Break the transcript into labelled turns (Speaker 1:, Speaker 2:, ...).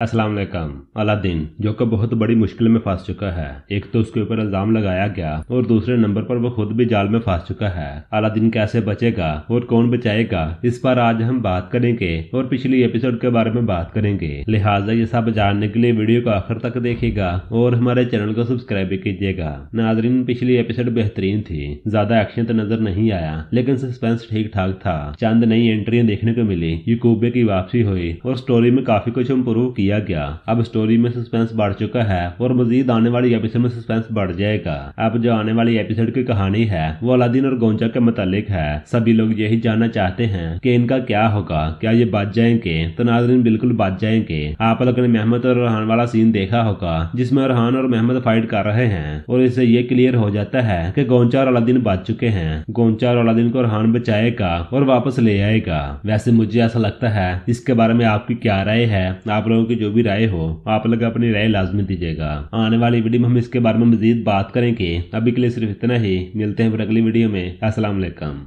Speaker 1: Aslam Aladdin जो कि बहुत बड़ी मुश्किल में फंस चुका है एक तो उसके ऊपर इल्जाम लगाया गया और दूसरे नंबर पर वो खुद भी जाल में फंस चुका है अलादीन कैसे बचेगा और कौन बचाएगा इस पर आज हम बात करेंगे और पिछली एपिसोड के बारे में बात करेंगे लिहाजा ये सब जानने के लिए वीडियो को आखिर तक देखेगा और हमारे चैनल को सब्सक्राइब भी कीजिएगा नाजरीन पिछली एपिसोड बेहतरीन थी ज्यादा एक्शन तो नजर नहीं आया लेकिन सस्पेंस ठीक ठाक था चंद नई एंट्रियाँ देखने को मिली यूकूबे की वापसी हुई और स्टोरी में काफी कुछ इम्प्रूव किया किया गया अब स्टोरी में सस्पेंस बढ़ चुका है और मजीद आने वाली एपिसोड में सस्पेंस बढ़ जाएगा अब जो आने वाली एपिसोड की कहानी है वो अलादीन और गोंचा के मतलब है सभी लोग यही जानना चाहते हैं कि इनका क्या होगा क्या ये बच जाएंगे तो नाजरीन बिल्कुल बच जाएंगे आप लोगों ने मेहमत और रहान वाला सीन देखा होगा जिसमे रहान और मेहमद फाइट कर रहे हैं और इससे ये क्लियर हो जाता है की गोंचा और अलादीन बच चुके हैं गोंचा और अलादीन को रहान बचाएगा और वापस ले आएगा वैसे मुझे ऐसा लगता है इसके बारे में आपकी क्या राय है आप लोगों की जो भी राय हो आप लोग अपनी राय लाजमी दीजिएगा आने वाली वीडियो में हम इसके बारे में मजीद बात करेंगे अभी के लिए सिर्फ इतना ही मिलते हैं फिर अगली वीडियो में असलम